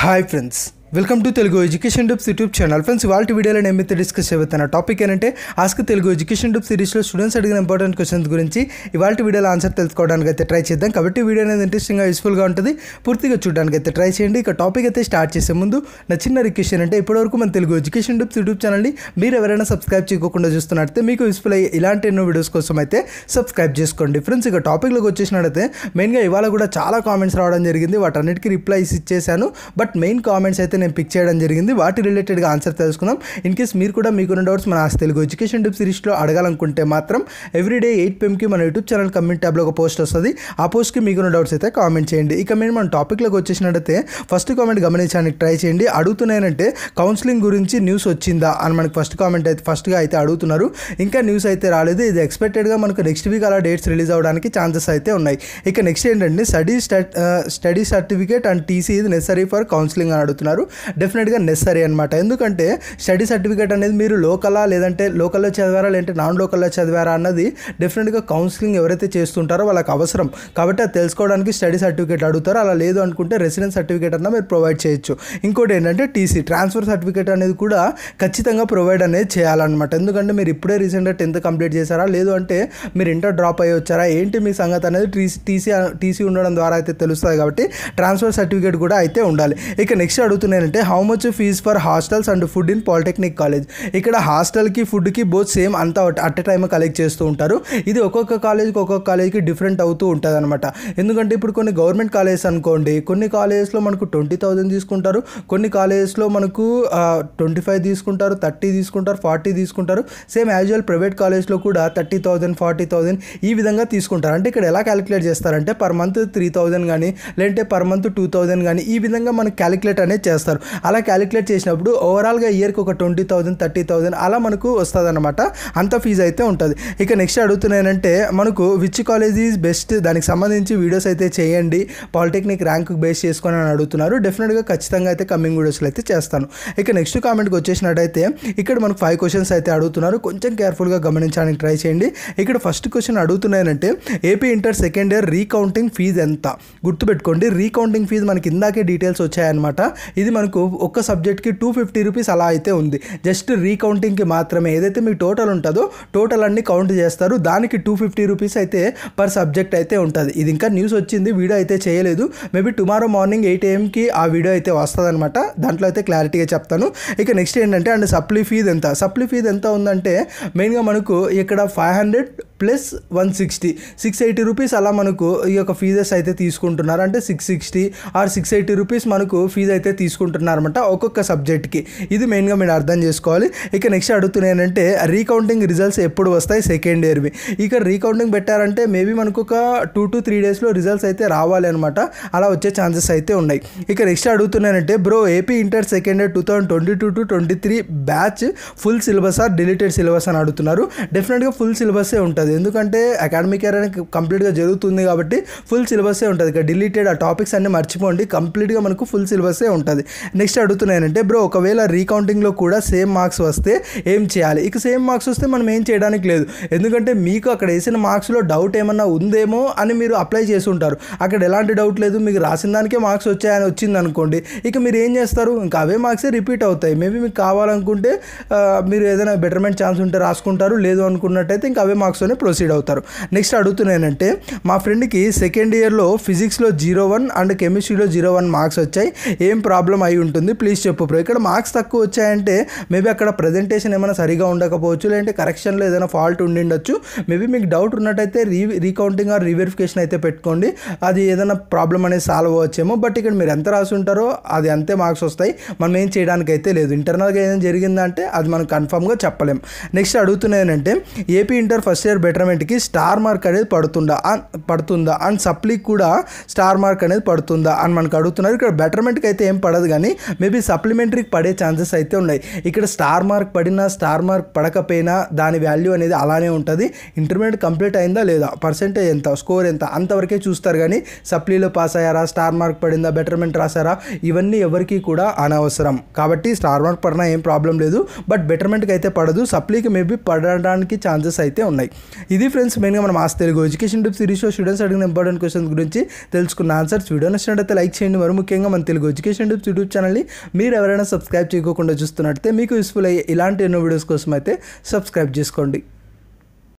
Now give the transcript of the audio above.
hi friends welcome to Telugu education tips YouTube channel friends వాళ్ళ వీడియోలో నేను మీతో డిస్కస్ చేయబోతున్న టాపిక్ ఏంటంటే ఆస్క్ తెలుగు ఎడ్యుకేషన్ డబ్ సిరీస్లో స్టూడెంట్స్ అడిగిన ఇంపార్టెంట్ క్వశ్చన్స్ గురించి ఇవాళ వీడియోలో ఆన్సర్ తెలుసుకోవడానికి అయితే ట్రై చేద్దాం కాబట్టి వీడియో అనేది ఇంట్రెస్టింగ్గా యూస్ఫుల్గా ఉంటుంది పూర్తిగా చూడడానికి అయితే ట్రై చేయండి ఇక టాపిక్ అయితే స్టార్ట్ చేసే ముందు నా చిన్న రిక్వెస్ట్ అంటే ఇప్పటివరకు మన తెలుగు ఎడ్యుకేషన్ డిప్స్ యూట్యూబ్ ఛానల్ని మీరు ఎవరైనా సబ్స్క్రైబ్ చేయకుండా చూస్తున్నట్టయితే మీకు యూస్ఫుల్ అయ్యే ఇలాంటి ఎన్నో వీడియోస్ కోసం అయితే సబ్స్క్రైబ్ చేసుకోండి ఫ్రెండ్స్ ఇక టాపిక్లోకి వచ్చేసినట్టయితే మెయిన్గా ఇవాళ కూడా చాలా కామెంట్స్ రావడం జరిగింది వాటన్నిటికీ రిప్లైస్ ఇచ్చేసాను బట్ మెయిన్ కామెంట్స్ అయితే నేను పిక్ చేయడం జరిగింది వాటి రిలేటెడ్గా ఆన్సర్ తెలుసుకుందాం ఇన్ కేస్ మీరు కూడా మీకున్న డౌట్స్ మన తెలుగు ఎడ్యుకేషన్ టిప్ సిరీస్లో అడగాలనుకుంటే మాత్రం ఎవ్రీడే ఎయిట్ పిఎంకి మన యూట్యూబ్ ఛానల్ కమెంట్ ట్యాబ్లో ఒక పోస్ట్ వస్తుంది ఆ పోస్ట్కి మీకున్న డౌట్స్ అయితే కామెంట్ చేయండి ఇక మీరు మన టాపిక్లోకి వచ్చేసినట్టయితే ఫస్ట్ కామెంట్ గమనించడానికి ట్రై చేయండి అడుగుతున్నాయనంటే కౌన్సిలింగ్ గురించి న్యూస్ వచ్చిందా అని మనకు ఫస్ట్ కామెంట్ అయితే ఫస్ట్గా అయితే అడుగుతున్నారు ఇంకా న్యూస్ అయితే రాలేదు ఇది ఎక్స్పెక్టెడ్గా మనకు నెక్స్ట్ వీక్ అలా డేట్స్ రిలీజ్ అవ్వడానికి ఛాన్సెస్ అయితే ఉన్నాయి ఇక నెక్స్ట్ ఏంటంటే study study certificate and TC ఇది నెసరీ ఫర్ కౌన్సిలింగ్ అని అడుగుతున్నారు డెఫినెట్గా నెసరీ అనమాట ఎందుకంటే స్టడీ సర్టిఫికేట్ అనేది మీరు లోకలా లేదంటే లోకల్లో చదివారా లేదంటే నాన్ లోకల్లో చదివారా అన్నది డెఫినెట్గా కౌన్సిలింగ్ ఎవరైతే చేస్తుంటారో వాళ్ళకి అవసరం కాబట్టి అది తెలుసుకోవడానికి స్టడీ సర్టిఫికేట్ అడుగుతారు అలా లేదు అనుకుంటే రెసిడెన్స్ సర్టిఫికేట్ అన్న మీరు ప్రొవైడ్ చేయొచ్చు ఇంకోటి ఏంటంటే టీసీ ట్రాన్స్ఫర్ సర్టిఫికేట్ అనేది కూడా ఖచ్చితంగా ప్రొవైడ్ అనేది చేయాలన్నమాట ఎందుకంటే మీరు ఇప్పుడే రీసెంట్గా టెన్త్ కంప్లీట్ చేశారా లేదు అంటే మీరు ఇంటర్ డ్రాప్ అయ్యి వచ్చారా ఏంటి మీ సంగతి అనేది టీసీ టీసీ టీసీ ఉండడం ద్వారా అయితే తెలుస్తుంది కాబట్టి ట్రాన్స్ఫర్ సర్టిఫికేట్ కూడా అయితే ఉండాలి ఇక నెక్స్ట్ అడుగుతున్న ఏంటంటే how much fees for hostels and food in polytechnic college ఇక్కడ హాస్టల్కి ఫుడ్కి బోత్ సేమ్ అంతా అట్ ఎ టైమ్ కలెక్ట్ చేస్తూ ఉంటారు ఇది ఒక్కొక్క కాలేజ్కి ఒక్కొక్క కాలేజ్కి డిఫరెంట్ అవుతూ ఉంటుంది అనమాట ఎందుకంటే ఇప్పుడు కొన్ని గవర్నమెంట్ కాలేజెస్ అనుకోండి కొన్ని కాలేజెస్లో మనకు ట్వంటీ థౌజండ్ తీసుకుంటారు కొన్ని కాలేజెస్లో మనకు ట్వంటీ ఫైవ్ తీసుకుంటారు థర్టీ తీసుకుంటారు ఫార్టీ తీసుకుంటారు సేమ్ యాజువల్ ప్రైవేట్ కాలేజ్లో కూడా థర్టీ థౌజండ్ ఫార్టీ థౌజండ్ ఈ విధంగా తీసుకుంటారు అంటే ఇక్కడ ఎలా క్యాలిక్యులేట్ చేస్తారంటే పర్ మంత్ త్రీ థౌజండ్ కానీ లేదంటే పర్ మంత్ టూ థౌజండ్ కానీ ఈ విధంగా మనకు క్యాలిక్యులేట్ అనేది చేస్తారు చేస్తారు అలా క్యాలిక్యులేట్ చేసినప్పుడు ఓవరాల్గా ఇయర్కి ఒక ట్వంటీ థౌజండ్ థర్టీ థౌజండ్ అలా మనకు వస్తుంది అనమాట అంత ఫీజు అయితే ఉంటుంది ఇక నెక్స్ట్ అడుగుతున్నానంటే మనకు విచ్ కాలేజ్ ఈజ్ బెస్ట్ దానికి సంబంధించి వీడియోస్ అయితే చేయండి పాలిటెక్నిక్ ర్యాంక్ బేస్ చేసుకొని అని అడుగుతున్నారు డెఫినెట్గా ఖచ్చితంగా అయితే కమ్మింగ్ వీడియోస్లో అయితే చేస్తాను ఇక నెక్స్ట్ కామెంట్కి వచ్చేసినట్టయితే ఇక్కడ మనకు ఫైవ్ క్వశ్చన్స్ అయితే అడుగుతున్నారు కొంచెం కేర్ఫుల్గా గమనించడానికి ట్రై చేయండి ఇక్కడ ఫస్ట్ క్వశ్చన్ అడుగుతున్నానంటే AP inter second year recounting fee ఎంత గుర్తుపెట్టుకోండి రీకౌంటింగ్ ఫీజు మనకి ఇందాకే డీటెయిల్స్ వచ్చాయన్నమాట ఇది మనకు ఒక్క సబ్జెక్ట్కి టూ ఫిఫ్టీ రూపీస్ అలా అయితే ఉంది జస్ట్ రీకౌంటింగ్కి మాత్రమే ఏదైతే మీకు టోటల్ ఉంటుందో టోటల్ అన్ని కౌంట్ చేస్తారు దానికి టూ ఫిఫ్టీ రూపీస్ అయితే పర్ సబ్జెక్ట్ అయితే ఉంటుంది ఇది ఇంకా న్యూస్ వచ్చింది వీడియో అయితే చేయలేదు మేబీ టుమారో మార్నింగ్ ఎయిట్ ఏఎంకి ఆ వీడియో అయితే వస్తుంది అనమాట దాంట్లో అయితే క్లారిటీగా చెప్తాను ఇక నెక్స్ట్ ఏంటంటే అండ్ సప్లీ ఫీజ్ ఎంత సప్లీ ఫీజ్ ఎంత ఉందంటే మెయిన్గా మనకు ఇక్కడ five hundred plus one sixty six eighty rupees అలా మనకు ఈ యొక్క ఫీజెస్ అయితే తీసుకుంటున్నారు అంటే six sixty or six eighty rupees మనకు ఫీజు అయితే తీసుకుంటున్నారన్నమాట ఒక్కొక్క సబ్జెక్ట్కి ఇది మెయిన్గా మీరు అర్థం చేసుకోవాలి ఇక నెక్స్ట్ అడుగుతున్నానంటే రీకౌంటింగ్ రిజల్ట్స్ ఎప్పుడు వస్తాయి సెకండ్ ఇయర్వి ఇక రీకౌంటింగ్ పెట్టారంటే మేబీ మనకు ఒక టూ టు త్రీ డేస్లో రిజల్ట్స్ అయితే రావాలి అనమాట అలా వచ్చే ఛాన్సెస్ అయితే ఉన్నాయి ఇక నెక్స్ట్ అడుగుతున్నానంటే bro AP inter second year two thousand twenty two to twenty three batch full syllabus or deleted syllabus అని అడుగుతున్నారు డెఫినెట్గా ఫుల్ సిలబస్ ఉంటుంది ఉంటుంది ఎందుకంటే అకాడమిక్ ఇయర్ అనేది కంప్లీట్గా జరుగుతుంది కాబట్టి ఫుల్ సిలబస్సే ఉంటుంది ఇక డిలీటెడ్ ఆ టాపిక్స్ అన్నీ మర్చిపోండి కంప్లీట్గా మనకు ఫుల్ సిలబస్ ఉంటుంది నెక్స్ట్ అడుగుతున్నానంటే బ్రో ఒకవేళ రీకౌంటింగ్లో కూడా సేమ్ మార్క్స్ వస్తే ఏం చేయాలి ఇక సేమ్ మార్క్స్ వస్తే మనం ఏం చేయడానికి లేదు ఎందుకంటే మీకు అక్కడ వేసిన మార్క్స్లో డౌట్ ఏమన్నా ఉందేమో అని మీరు అప్లై చేసి ఉంటారు అక్కడ ఎలాంటి డౌట్ లేదు మీకు రాసిన దానికే మార్క్స్ వచ్చాయని వచ్చింది అనుకోండి ఇక మీరు ఏం చేస్తారు ఇంకా అవే మార్క్సే రిపీట్ అవుతాయి మేబీ మీకు కావాలనుకుంటే మీరు ఏదైనా బెటర్మెంట్ ఛాన్స్ ఉంటే రాసుకుంటారు లేదు అనుకున్నట్టయితే ఇంకా అవే మార్క్స్ ప్రొసీడ్ అవుతారు నెక్స్ట్ అడుగుతున్నానంటే మా ఫ్రెండ్కి సెకండ్ ఇయర్లో ఫిజిక్స్లో జీరో వన్ అండ్ కెమిస్ట్రీలో జీరో వన్ మార్క్స్ వచ్చాయి ఏం ప్రాబ్లం అయి ఉంటుంది ప్లీజ్ చెప్పు బ్రో ఇక్కడ మార్క్స్ తక్కువ వచ్చాయంటే మేబీ అక్కడ ప్రజెంటేషన్ ఏమైనా సరిగా ఉండకపోవచ్చు లేదంటే కరెక్షన్లో ఏదైనా ఫాల్ట్ ఉండొచ్చు మేబీ మీకు డౌట్ ఉన్నట్టయితే రీ రీకౌంటింగ్ ఆర్ రీవెరిఫికేషన్ అయితే పెట్టుకోండి అది ఏదైనా ప్రాబ్లం అనేది సాల్వ్ అవ్వచ్చేమో బట్ ఇక్కడ మీరు ఎంత రాసి ఉంటారో అది అంతే మార్క్స్ వస్తాయి మనం ఏం చేయడానికి అయితే లేదు ఇంటర్నల్గా ఏదైనా జరిగిందంటే అది మనం కన్ఫామ్గా చెప్పలేం నెక్స్ట్ అడుగుతున్నానంటే ఏపీ ఇంటర్ ఫస్ట్ ఇయర్ బెటర్మెంట్కి స్టార్ మార్క్ అనేది పడుతుందా పడుతుందా అండ్ సప్లీకి కూడా స్టార్ మార్క్ అనేది పడుతుందా అని మనకు అడుగుతున్నారు ఇక్కడ బెటర్మెంట్కి అయితే ఏం పడదు కానీ మేబీ సప్లిమెంటరీకి పడే ఛాన్సెస్ అయితే ఉన్నాయి ఇక్కడ స్టార్ మార్క్ పడినా స్టార్ మార్క్ పడకపోయినా దాని వాల్యూ అనేది అలానే ఉంటుంది ఇంటర్మీడియట్ కంప్లీట్ అయిందా లేదా పర్సెంటేజ్ ఎంత స్కోర్ ఎంత అంతవరకే చూస్తారు కానీ సప్లీలో పాస్ అయ్యారా స్టార్ మార్క్ పడిందా బెటర్మెంట్ రాసారా ఇవన్నీ ఎవరికి కూడా అనవసరం కాబట్టి స్టార్ మార్క్ పడినా ఏం ప్రాబ్లం లేదు బట్ బెటర్మెంట్కి అయితే పడదు సప్లీకి మేబీ పడడానికి ఛాన్సెస్ అయితే ఉన్నాయి ఇది ఫ్రెండ్స్ మెయిన్గా మనం ఆస్ తెలుగు ఎడ్యుకేషన్ టిప్ సిరీస్లో స్టూడెంట్స్ అడిగిన ఇంపార్టెంట్ క్వశ్చన్స్ గురించి తెలుసుకున్న ఆన్సర్స్ వీడియో నచ్చినట్టయితే లైక్ చేయండి మరి ముఖ్యంగా మన తెలుగు ఎడ్యుకేషన్ టిప్స్ యూట్యూబ్ ఛానల్ని మీరు ఎవరైనా సబ్స్క్రైబ్ చేయకుండా చూస్తున్నట్టయితే మీకు యూస్ఫుల్ అయ్యే ఇలాంటి ఎన్నో వీడియోస్ కోసం అయితే సబ్స్క్రైబ్ చేసుకోండి